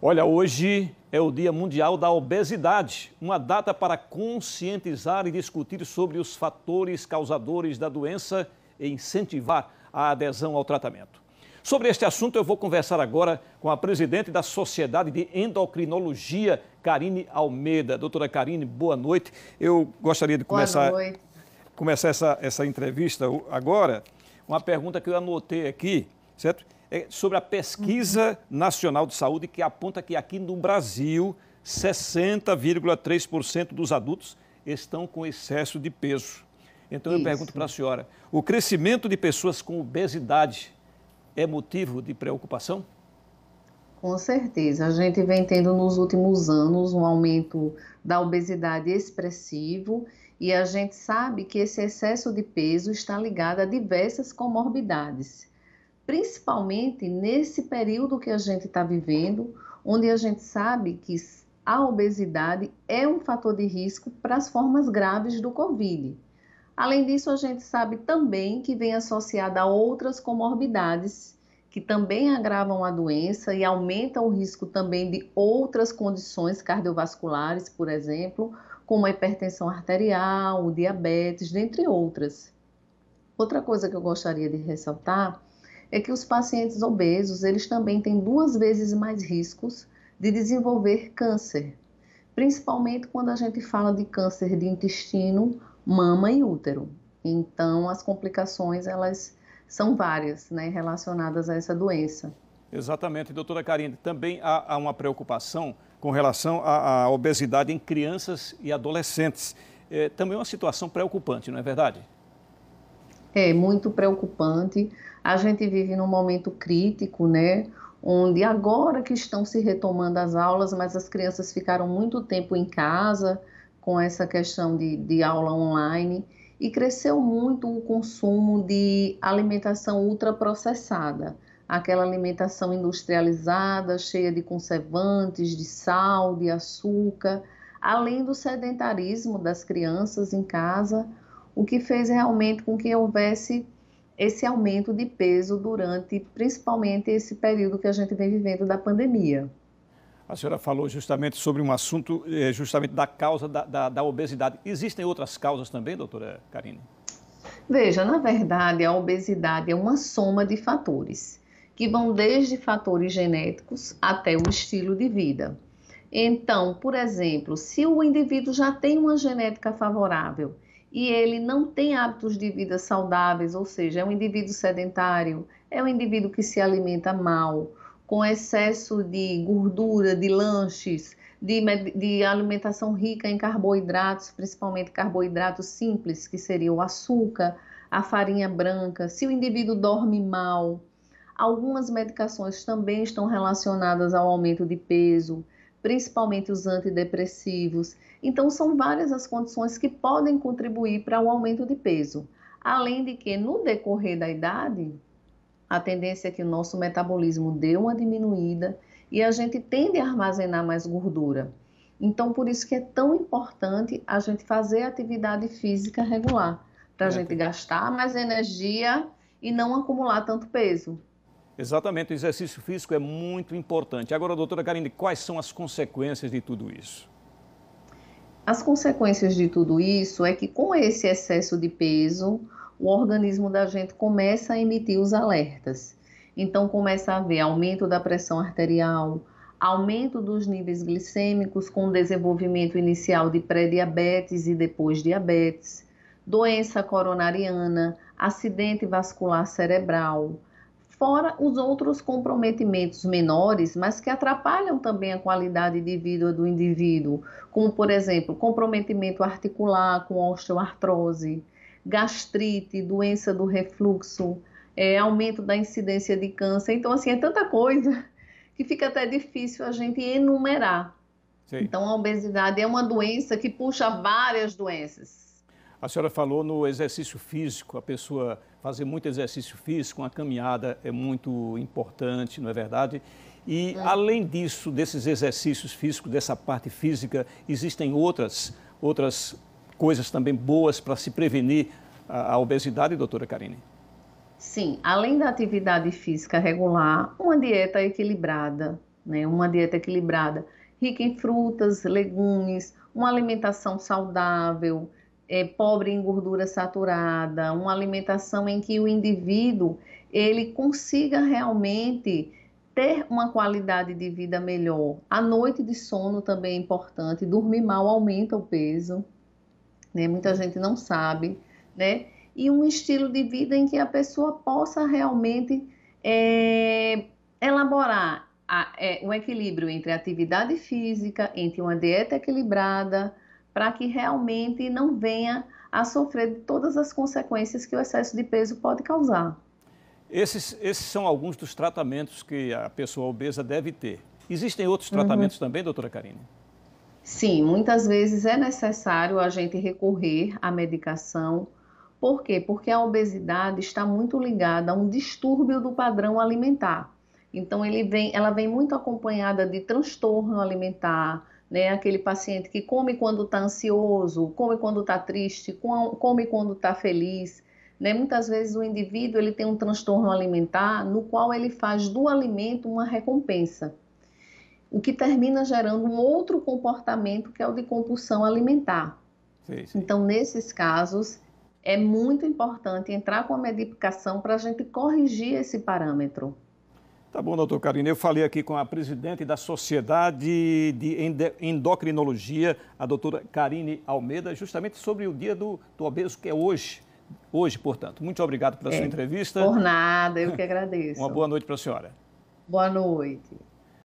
Olha, hoje é o Dia Mundial da Obesidade, uma data para conscientizar e discutir sobre os fatores causadores da doença e incentivar a adesão ao tratamento. Sobre este assunto, eu vou conversar agora com a presidente da Sociedade de Endocrinologia, Karine Almeida. Doutora Karine, boa noite. Eu gostaria de começar, começar essa, essa entrevista agora. Uma pergunta que eu anotei aqui, certo? É sobre a Pesquisa Nacional de Saúde, que aponta que aqui no Brasil, 60,3% dos adultos estão com excesso de peso. Então Isso. eu pergunto para a senhora: o crescimento de pessoas com obesidade é motivo de preocupação? Com certeza. A gente vem tendo nos últimos anos um aumento da obesidade expressivo e a gente sabe que esse excesso de peso está ligado a diversas comorbidades principalmente nesse período que a gente está vivendo, onde a gente sabe que a obesidade é um fator de risco para as formas graves do Covid. Além disso, a gente sabe também que vem associada a outras comorbidades que também agravam a doença e aumentam o risco também de outras condições cardiovasculares, por exemplo, como a hipertensão arterial, o diabetes, dentre outras. Outra coisa que eu gostaria de ressaltar é que os pacientes obesos, eles também têm duas vezes mais riscos de desenvolver câncer, principalmente quando a gente fala de câncer de intestino, mama e útero. Então, as complicações elas são várias, né, relacionadas a essa doença. Exatamente, doutora Karine. Também há, há uma preocupação com relação à, à, obesidade em crianças e adolescentes. É, também é uma situação preocupante, não é verdade? É muito preocupante. A gente vive num momento crítico, né? Onde agora que estão se retomando as aulas, mas as crianças ficaram muito tempo em casa com essa questão de, de aula online e cresceu muito o consumo de alimentação ultraprocessada, aquela alimentação industrializada, cheia de conservantes, de sal, de açúcar, além do sedentarismo das crianças em casa, o que fez realmente com que houvesse esse aumento de peso durante principalmente esse período que a gente vem vivendo da pandemia. A senhora falou justamente sobre um assunto, eh, justamente da causa da, da, da obesidade. Existem outras causas também, doutora Karine? Veja, na verdade, a obesidade é uma soma de fatores, que vão desde fatores genéticos até o estilo de vida. Então, por exemplo, se o indivíduo já tem uma genética favorável e ele não tem hábitos de vida saudáveis, ou seja, é um indivíduo sedentário, é um indivíduo que se alimenta mal, com excesso de gordura, de lanches, de, de, alimentação rica em carboidratos, principalmente carboidratos simples, que seria o açúcar, a farinha branca, se o indivíduo dorme mal. Algumas medicações também estão relacionadas ao aumento de peso principalmente os antidepressivos. Então, são várias as condições que podem contribuir para o aumento de peso. Além de que, no decorrer da idade, a tendência é que o nosso metabolismo dê uma diminuída e a gente tende a armazenar mais gordura. Então, por isso que é tão importante a gente fazer atividade física regular, para a é. gente gastar mais energia e não acumular tanto peso. Exatamente, o exercício físico é muito importante. Agora, doutora Karine, quais são as consequências de tudo isso? As consequências de tudo isso é que com esse excesso de peso, o organismo da gente começa a emitir os alertas. Então começa a haver aumento da pressão arterial, aumento dos níveis glicêmicos com desenvolvimento inicial de pré-diabetes e depois diabetes, doença coronariana, acidente vascular cerebral, fora os outros comprometimentos menores, mas que atrapalham também a qualidade de vida do indivíduo, como, por exemplo, comprometimento articular com osteoartrose, gastrite, doença do refluxo, é, aumento da incidência de câncer. Então, assim, é tanta coisa que fica até difícil a gente enumerar. Sim. Então, a obesidade é uma doença que puxa várias doenças a senhora falou no exercício físico, a pessoa fazer muito exercício físico, uma caminhada é muito importante, não é verdade? E é. além disso, desses exercícios físicos, dessa parte física, existem outras, outras coisas também boas para se prevenir a, a obesidade, doutora Karine? Sim, além da atividade física regular, uma dieta equilibrada, né? Uma dieta equilibrada, rica em frutas, legumes, uma alimentação saudável, é, pobre em gordura saturada, uma alimentação em que o indivíduo ele consiga realmente ter uma qualidade de vida melhor. A noite de sono também é importante, dormir mal aumenta o peso, né? Muita gente não sabe, né? E um estilo de vida em que a pessoa possa realmente é, elaborar a, é, um equilíbrio entre atividade física, entre uma dieta equilibrada, para que realmente não venha a sofrer de todas as consequências que o excesso de peso pode causar. Esses, esses são alguns dos tratamentos que a pessoa obesa deve ter. Existem outros uhum. tratamentos uhum. também, doutora Karine? Sim, muitas vezes é necessário a gente recorrer à medicação. Por quê? Porque a obesidade está muito ligada a um distúrbio do padrão alimentar. Então, ele vem, ela vem muito acompanhada de transtorno alimentar, né? Aquele paciente que come quando está ansioso, come quando está triste, come quando está feliz. Né? Muitas vezes o indivíduo ele tem um transtorno alimentar no qual ele faz do alimento uma recompensa, o que termina gerando um outro comportamento que é o de compulsão alimentar. Sim, sim. Então, nesses casos, é muito importante entrar com a medicação para a gente corrigir esse parâmetro. Tá bom, doutor Karine. Eu falei aqui com a presidente da Sociedade de Endocrinologia, a doutora Karine Almeida, justamente sobre o dia do, do obeso, que é hoje. Hoje, portanto. Muito obrigado pela é, sua entrevista. Por nada, eu que agradeço. Uma boa noite para a senhora. Boa noite.